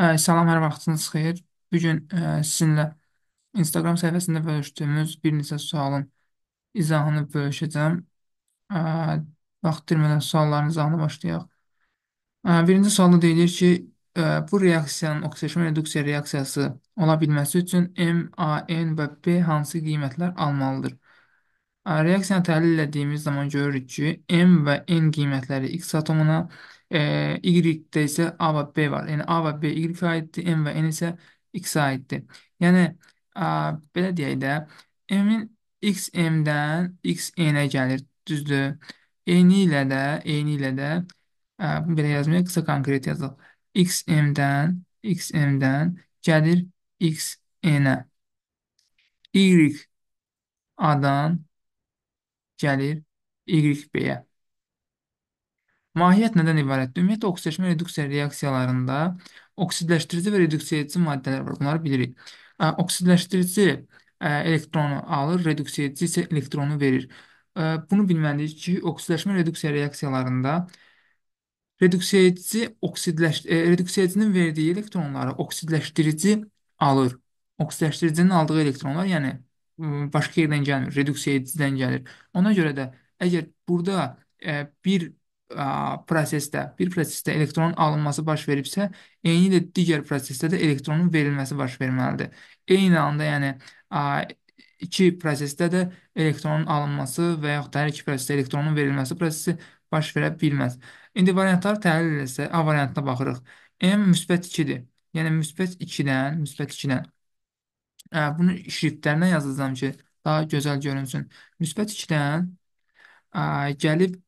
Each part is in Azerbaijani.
Ə, Salam, hər vaxtınız xeyir. Bu gün ə, sizinlə Instagram səhifəsində bölüşdüyümüz bir neçə sualın izahını bölüşəcəm. Ə, vaxt itirmədən sualların izahına başlayaq. Ə, birinci sualda deyilir ki, ə, bu reaksiyanın oksidaşma reduksiya reaksiyası ola bilməsi üçün M, A, N və B hansı qiymətlər almalıdır? Ə, reaksiyanı təhlil etdiyimiz zaman görürük ki, M və N qiymətləri X atomuna, Ee, Y'de ise A ve B var. Yani A ve B Y'ə aitti, M ve N ise x aitti. Yani Yəni a, belə deyək də, m X M-dən X N-ə gəlir, düzdür? Eyni ilə də, eyni ilə də ə, belə yazmayaq, qısa konkret yazaq. X M'den, X M'den gelir X N-ə. Y A-dan Y b Mahiyyət nədən ibarətdir? Ümumiyyətlə oksidaşmə reduksiya reaksiyalarında oksidləşdirici və reduksiya edici maddələr var. Bunları bilirik. Ə, e, Oksidləşdirici ə, e, elektronu alır, reduksiya edici isə elektronu verir. Ə, e, Bunu bilməliyik ki, oksidləşmə reduksiya reaksiyalarında reduksiya edici oksidləş ə, reduksiya edicinin verdiyi elektronları oksidləşdirici alır. Oksidləşdiricinin aldığı elektronlar, yəni ə, başqa yerdən gəlmir, reduksiya edicidən gəlir. Ona görə də əgər burada ə, bir ə, prosesdə, bir prosesdə elektronun alınması baş veribsə, eyni də digər prosesdə də elektronun verilməsi baş verməlidir. Eyni anda, yəni ə, iki prosesdə də elektronun alınması və yaxud da hər iki prosesdə elektronun verilməsi prosesi baş verə bilməz. İndi variantları təhlil etsə, A variantına baxırıq. M müsbət 2-dir. Yəni müsbət 2-dən, müsbət 2-dən. Bunu şriftlərinə yazacağam ki, daha gözəl görünsün. Müsbət 2-dən gəlib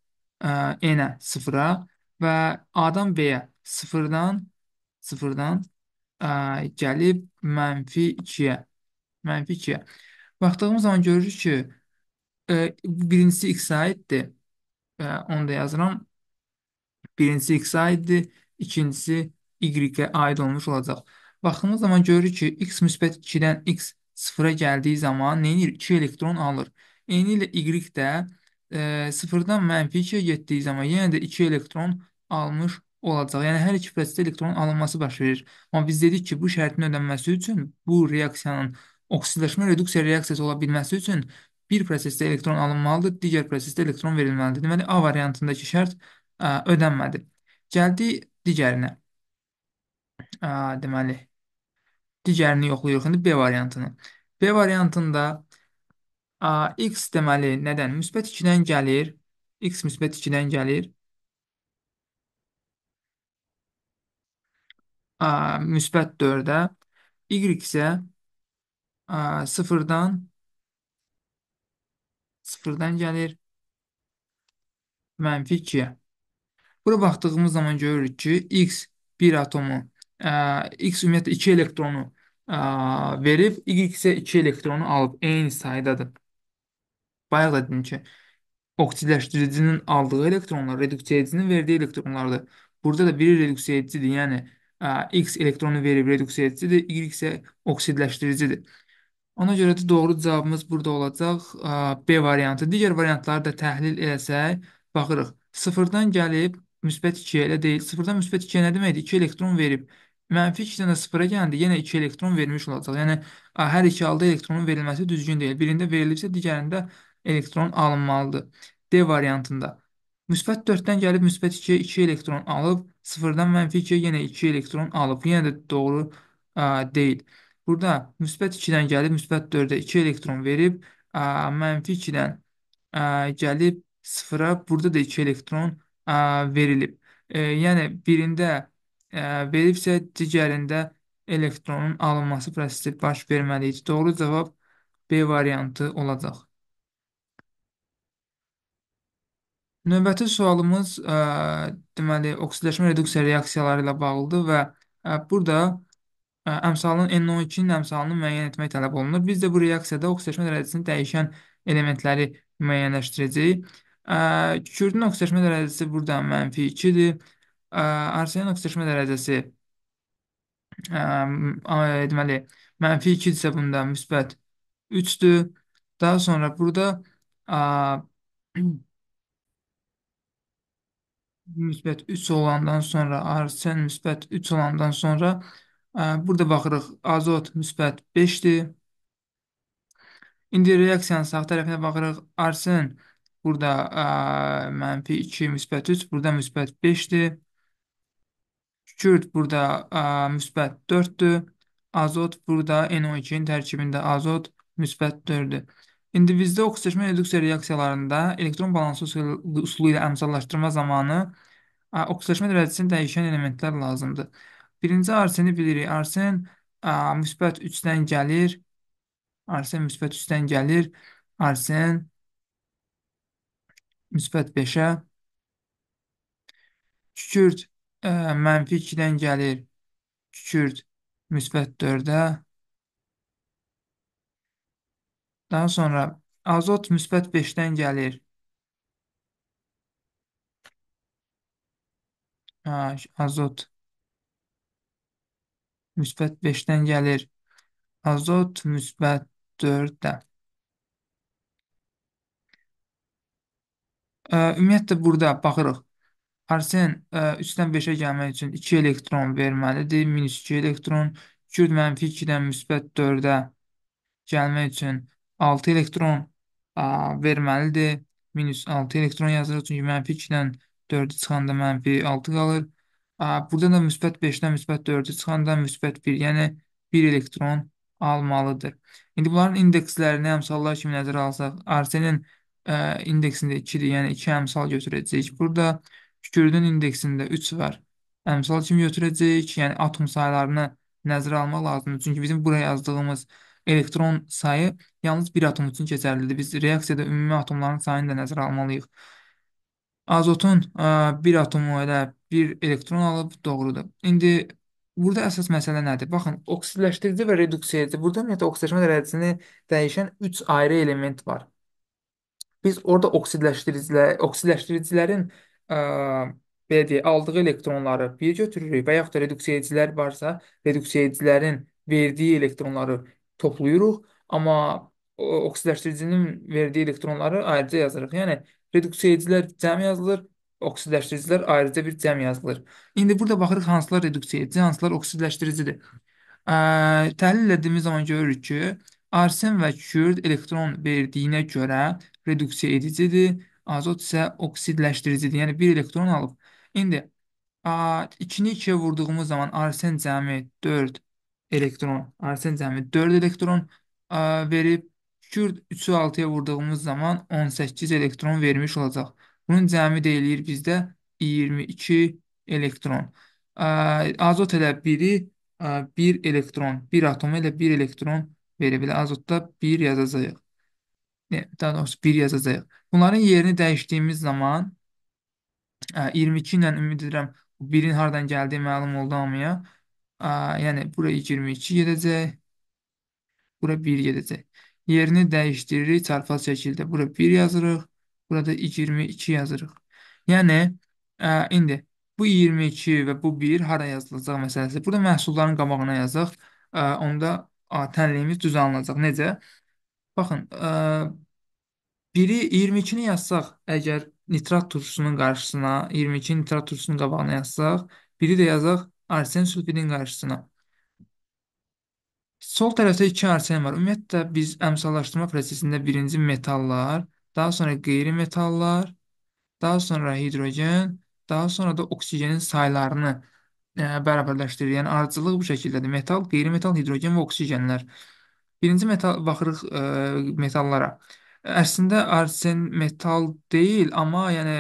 ə, n-ə sıfıra və a-dan b-yə sıfırdan sıfırdan ə, gəlib mənfi 2-yə. Mənfi 2-yə. Baxdığımız zaman görürük ki, ə, bu birincisi x-ə aiddir. Ə, onu da yazıram. Birincisi x-ə aiddir, ikincisi y-ə aid olmuş olacaq. Baxdığımız zaman görürük ki, x müsbət 2-dən x sıfıra gəldiyi zaman nə edir? 2 elektron alır. Eyni ilə y də e, sıfırdan mənfi 2-yə getdiyi zaman yenə də 2 elektron almış olacaq. Yəni hər iki prosesdə elektronun alınması baş verir. Amma biz dedik ki, bu şərtin ödənməsi üçün bu reaksiyanın oksidləşmə reduksiya reaksiyası ola bilməsi üçün bir prosesdə elektron alınmalıdır, digər prosesdə elektron verilməlidir. Deməli A variantındakı şərt ə, ödənmədi. Gəldi digərinə. Ə, deməli digərini yoxlayırıq indi B variantını. B variantında A, x deməli nədən? Müsbət 2-dən gəlir. X müsbət 2-dən gəlir. A, müsbət 4-ə. Y isə a, 0-dan 0-dan gəlir. Mənfi 2-yə. Bura baxdığımız zaman görürük ki, X bir atomu, ə, X ümumiyyətlə 2 elektronu ə, verib, Y isə 2 elektronu alıb, eyni saydadır. Bayaq da dedim ki, oksidləşdiricinin aldığı elektronlar reduksiya edicinin verdiyi elektronlardır. Burada da biri reduksiya edicidir, yəni ə, X elektronu verib reduksiya edicidir, Y isə oksidləşdiricidir. Ona görə də doğru cavabımız burada olacaq ə, B variantı. Digər variantları da təhlil eləsək, baxırıq. Sıfırdan gəlib müsbət 2-yə elə deyil. Sıfırdan müsbət 2-yə nə deməkdir? 2 elektron verib. Mənfi 2-dən də sıfıra gələndə yenə 2 elektron vermiş olacaq. Yəni, ə, hər iki halda elektronun verilməsi düzgün deyil. Birində verilibsə, digərində verilmir elektron alınmalıdır. D variantında müsbət 4-dən gəlib müsbət 2-yə 2 elektron alıb, 0-dan mənfi 2-yə yenə 2 elektron alıb. Yenə də doğru ə, deyil. Burada müsbət 2-dən gəlib müsbət 4-ə 2 elektron verib, ə, mənfi 2-dən ə, gəlib 0-a burada da 2 elektron ə, verilib. E, yəni birində ə, veribsə, digərində elektronun alınması prosesi baş verməlidir. Doğru cavab B variantı olacaq. Növbəti sualımız ə, e, deməli oksidləşmə reduksiya reaksiyaları ilə bağlıdır və ə, e, burada ə, e, əmsalın NO2-nin əmsalını müəyyən etmək tələb olunur. Biz də bu reaksiyada oksidləşmə dərəcəsini dəyişən elementləri müəyyənləşdirəcəyik. Ə, kükürdün oksidləşmə dərəcəsi burada mənfi 2-dir. Arsenin oksidləşmə dərəcəsi ə, ə, deməli mənfi 2 isə bunda müsbət 3-dür. Daha sonra burada ə, müsbət 3 olandan sonra arsen müsbət 3 olandan sonra ə, e, burada baxırıq azot müsbət 5-dir. İndi reaksiyanın sağ tərəfinə baxırıq. Arsen burada ə, e, mənfi 2 müsbət 3, burada müsbət 5-dir. Kükürt burada ə, e, müsbət 4-dür. Azot burada NO2-nin tərkibində azot müsbət 4-dür. İndivizdə oksidaşma reduksiya reaksiyalarında elektron balansı üsul- üsulu ilə əmsallaşdırma zamanı ə, oksidaşma dərəcəsini dəyişən elementlər lazımdır. Birinci arseni bilirik. Arsen ə, müsbət 3-dən gəlir. Arsen müsbət 3-dən gəlir. Arsen müsbət 5-ə. Kükürt ə, mənfi 2-dən gəlir. Kükürt müsbət 4-ə. Daha sonra azot müsbət 5-dən gəlir. Ha, azot müsbət 5-dən gəlir. Azot müsbət 4-dən. Ümumiyyətlə, burada baxırıq. Arsen 3-dən 5-ə gəlmək üçün 2 elektron verməlidir. Minus 2 elektron. Kürd mənfi 2-dən müsbət 4-ə gəlmək üçün 6 elektron a, verməlidir. Minus 6 elektron yazırıq, çünki mənfi 2-dən 4-ü çıxanda mənfi 6 qalır. A, burada da müsbət 5-dən müsbət 4-ü çıxanda müsbət 1, yəni 1 elektron almalıdır. İndi bunların indekslərini əmsallar kimi nəzərə alsaq, arsenin ə, e, indeksində 2-dir, yəni 2 əmsal götürəcəyik. Burada kükürdün indeksində 3 var. Əmsal kimi götürəcəyik, yəni atom saylarını nəzərə almaq lazımdır. Çünki bizim buraya yazdığımız elektron sayı yalnız bir atom üçün keçərlidir. Biz reaksiyada ümumi atomların sayını da nəzərə almalıyıq. Azotun ə, e, bir atomu elə bir elektron alıb, doğrudur. İndi burada əsas məsələ nədir? Baxın, oksidləşdirici və reduksiya edici. Burada ümumiyyətlə oksidləşmə dərəcəsini dəyişən 3 ayrı element var. Biz orada oksidləşdiricilər, oksidləşdiricilərin ə, e, belə deyək, aldığı elektronları bir götürürük və yaxud da reduksiya edicilər varsa, reduksiya edicilərin verdiyi elektronları toplayırıq, amma oksidləşdiricinin verdiyi elektronları ayrıca yazırıq. Yəni reduksiyacilər cəm yazılır, oksidləşdiricilər ayrıca bir cəm yazılır. İndi burada baxırıq hansılar reduksiyacı, hansılar oksidləşdiricidir. Ə, təhlil etdiyimiz zaman görürük ki, arsen və kürd elektron verdiyinə görə reduksiya edicidir, azot isə oksidləşdiricidir. Yəni bir elektron alıb. İndi 2-ni 2-yə vurduğumuz zaman arsen cəmi 4 elektron arsen cəmi 4 elektron ə, e, verib. Kürd 3-ü 6-ya vurduğumuz zaman 18 elektron vermiş olacaq. Bunun cəmi deyilir bizdə 22 elektron. Ə, e, azot elə 1-i 1 elektron, 1 atomu elə 1 elektron verə bilə. Azotda 1 yazacağıq. Daha doğrusu 1 yazacağıq. Bunların yerini dəyişdiyimiz zaman ə, e, 22 ilə ümid edirəm 1-in hardan gəldiyi məlum oldu hamıya. A, yəni bura 22 gedəcək. Bura 1 gedəcək. Yerini dəyişdiririk çarpaz şəkildə. Bura 1 yazırıq. Burada 22 yazırıq. Yəni ə, indi bu 22 və bu 1 hara yazılacaq məsələsi. Burada məhsulların qabağına yazaq. Ə, onda ə, tənliyimiz düzələcək. Necə? Baxın, ə, biri 22-ni yazsaq, əgər nitrat turşusunun qarşısına 22 nitrat turşusunun qabağına yazsaq, biri də yazaq arsen sülfidin qarşısına. Sol tərəfdə 2 arsen var. Ümumiyyətlə biz əmsallaşdırma prosesində birinci metallar, daha sonra qeyri-metallar, daha sonra hidrogen, daha sonra da oksigenin saylarını e, bərabərləşdirir. Yəni ardıcıllıq bu şəkildədir. Metal, qeyri-metal, hidrogen və oksigenlər. Birinci metal baxırıq e, metallara. Əslində arsen metal deyil, amma yəni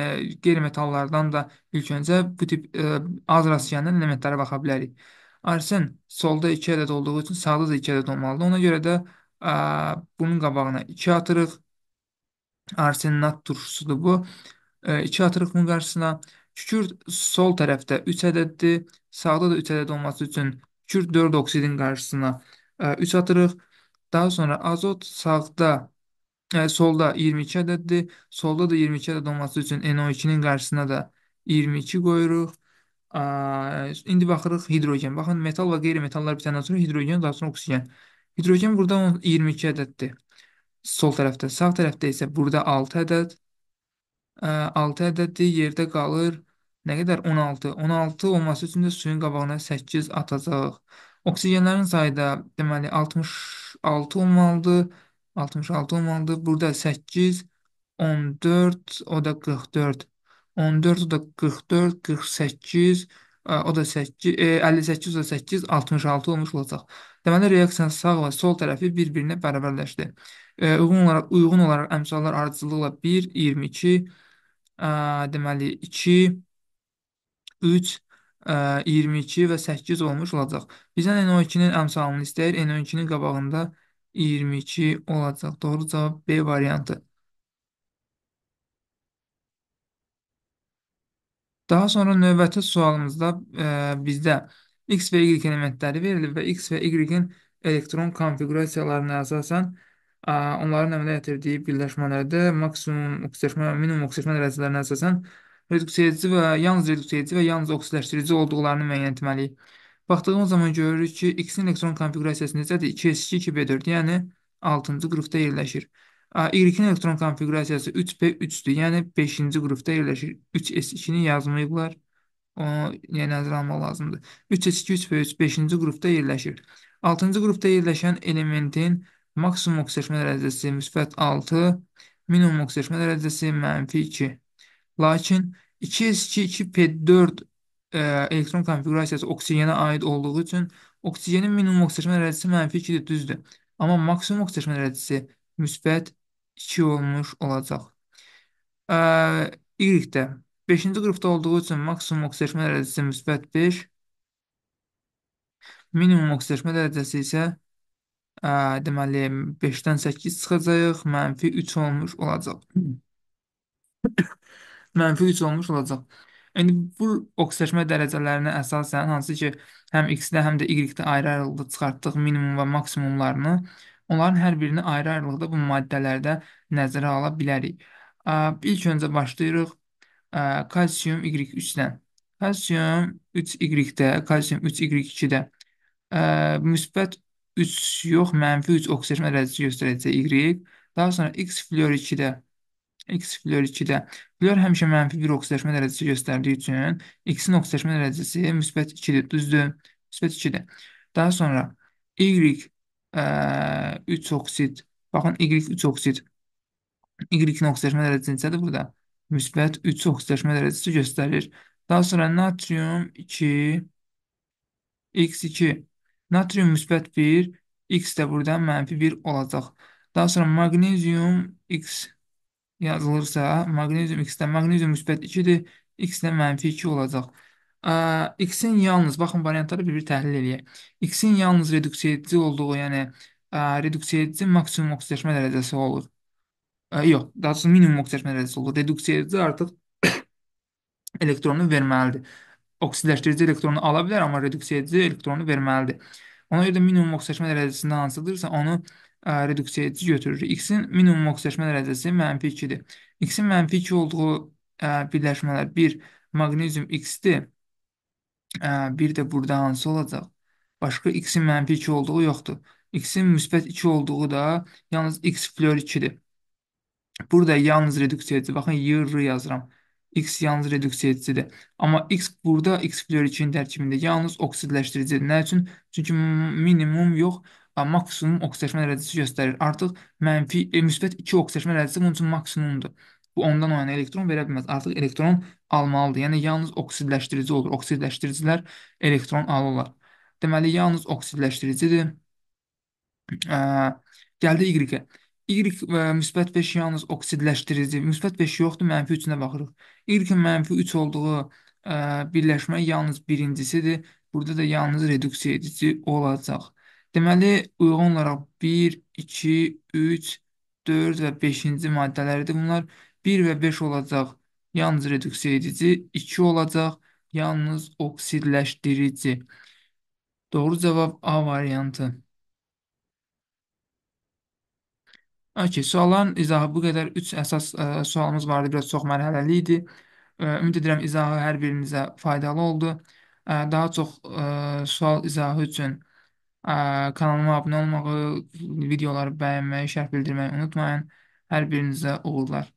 qeyri-metallardan da ilk öncə bu tip ə, e, az rast gəlinən elementlərə baxa bilərik. Arsen solda 2 ədəd olduğu üçün sağda da 2 ədəd olmalıdır. Ona görə də ə, e, bunun qabağına 2 atırıq. Arsenat turşusudur bu. 2 e, atırıq bunun qarşısına. Kükürt sol tərəfdə 3 ədəddir. Sağda da 3 ədəd olması üçün kükürt 4 oksidin qarşısına 3 atırıq. Daha sonra azot sağda e, solda 22 ədəddir. Solda da 22 ədəd olması üçün NO2-nin qarşısına da 22 qoyuruq. E, indi baxırıq hidrogen. Baxın, metal və qeyri-metallar bitəndən sonra hidrogen, daha sonra oksigen. Hidrogen burada 22 ədəddir. Sol tərəfdə, sağ tərəfdə isə burada 6 ədəd. E, 6 ədəddir, yerdə qalır. Nə qədər? 16. 16 olması üçün də suyun qabağına 8 atacaq. Oksigenlərin sayı da deməli 66 olmalıdır. 66 olmalıdır. Burada 8, 14, o da 44. 14, o da 44, 48, e, o da 8, e, 58, o da 8, 66 olmuş olacaq. Deməli, reaksiyanın sağ və sol tərəfi bir-birinə bərabərləşdi. E, uyğun olaraq, uyğun olaraq əmsallar ardıcılıqla 1, 22, e, deməli 2, 3, e, 22 və 8 olmuş olacaq. Bizdən NO2-nin əmsalını istəyir. NO2-nin qabağında 22 olacaq. Doğru cavab B variantı. Daha sonra növbəti sualımızda ə, e, bizdə x və y elementləri verilib və x və y-in elektron konfiqurasiyalarına əsasən ə, e, onların əmələ gətirdiyi birləşmələrdə maksimum oksidaşma və minimum oksidaşma dərəcələrinə əsasən reduksiyacı və yalnız reduksiyacı və yalnız oksidləşdirici olduqlarını müəyyən etməliyik. Baxdığımız zaman görürük ki, X-in elektron konfiqurasiyası necədir? 2s2 2b4, yəni 6-cı qrupda yerləşir. Y-in elektron konfiqurasiyası 3p3-dür, yəni 5-ci qrupda yerləşir. 3s2-ni yazmayıblar, onu yəni nəzərə almaq lazımdır. 3s2, 3p3, 5-ci qrupda yerləşir. 6-cı qrupda yerləşən elementin maksimum oksidaşma dərəcəsi müsbət 6, minimum oksidaşma dərəcəsi mənfi 2. Lakin 2s2, 2p4 e, elektron konfiqurasiyası oksigenə aid olduğu üçün oksigenin minimum oksidaşmə dərəcəsi mənfi 2-dir, düzdür. Amma maksimum oksidaşmə dərəcəsi müsbət 2 olmuş olacaq. E, Y-də 5-ci qrupda olduğu üçün maksimum oksidaşmə dərəcəsi müsbət 5, minimum oksidaşmə dərəcəsi isə ə, e, deməli 5-dən 8 çıxacaq, mənfi 3 olmuş olacaq. mənfi 3 olmuş olacaq. İndi bu oksidaşmə dərəcələrinə əsasən, hansı ki, həm X-də, həm də Y-də ayrı-ayrılıqda çıxartdıq minimum və maksimumlarını, onların hər birini ayrı-ayrılıqda bu maddələrdə nəzərə ala bilərik. İlk öncə başlayırıq kalsium Y3-dən. Kalsium 3Y-də, kalsium 3Y2-də müsbət 3 yox, mənfi 3 oksidaşmə dərəcəsi göstərəcək Y. Daha sonra X flor 2-də X flor 2-də Gülər həmişə mənfi bir oksidaşma dərəcəsi göstərdiyi üçün X-in oksidaşma dərəcəsi müsbət 2-dir, düzdür? Müsbət 2-dir. Daha sonra Y 3 e, oksid, baxın Y 3 oksid, Y-in oksidaşma dərəcəsi necədir burada? Müsbət 3 oksidaşma dərəcəsi göstərir. Daha sonra natrium 2, X2, natrium müsbət 1, X də burada mənfi 1 olacaq. Daha sonra magnezium X yazılırsa maqnezyum x-dən maqnezyum müsbət 2-dir, x-dən mənfi 2 olacaq. X-in yalnız, baxın variantları bir-bir təhlil edək. X-in yalnız reduksiya edici olduğu, yəni reduksiya edici maksimum oksidləşmə dərəcəsi olur. Ə, yox, daha doğrusu minimum oksidləşmə dərəcəsi olur. Reduksiya edici artıq elektronu verməlidir. Oksidləşdirici elektronu ala bilər, amma reduksiya edici elektronu verməlidir. Ona görə də minimum oksidləşmə dərəcəsində hansıdırsa, onu reduksiya edici götürür. X-in minimum oksidaşma dərəcəsi mənfi 2-dir. X-in mənfi 2 olduğu ə, birləşmələr 1 magnezyum X-dir. Bir də burada hansı olacaq? Başqa X-in mənfi 2 olduğu yoxdur. X-in müsbət 2 olduğu da yalnız X flör 2-dir. Burada yalnız reduksiya edici. Baxın, yığır yazıram. X yalnız reduksiya edicidir. Amma X burada X flör 2-nin tərkibində yalnız oksidləşdiricidir. Nə üçün? Çünki minimum yox, maksimum oksidaşmə dərəcəsi göstərir. Artıq mənfi e, müsbət 2 oksidaşmə dərəcəsi bunun üçün maksimumdur. Bu ondan oyana elektron verə bilməz. Artıq elektron almalıdır. Yəni yalnız oksidləşdirici olur. Oksidləşdiricilər elektron alırlar. Deməli yalnız oksidləşdiricidir. Ə, gəldi Y-ə. Y və e, müsbət 5 yalnız oksidləşdirici. Müsbət 5 yoxdur, mənfi 3-ünə baxırıq. Y-in mənfi 3 olduğu ə, birləşmə yalnız birincisidir. Burada da yalnız reduksiya edici olacaq. Deməli, uyğun olaraq 1, 2, 3, 4 və 5-ci maddələrdir bunlar. 1 və 5 olacaq yalnız reduksiya edici, 2 olacaq yalnız oksidləşdirici. Doğru cavab A variantı. Okay, sualların izahı bu qədər. Üç əsas ə, e, sualımız vardı, biraz çox mərhələli idi. Ə, e, ümid edirəm izahı hər birinizə faydalı oldu. Ə, e, daha çox ə, sual izahı üçün Ə, Kanalıma abunə olmağı, videoları bəyənməyi, şərh bildirməyi unutmayın. Hər birinizə uğurlar.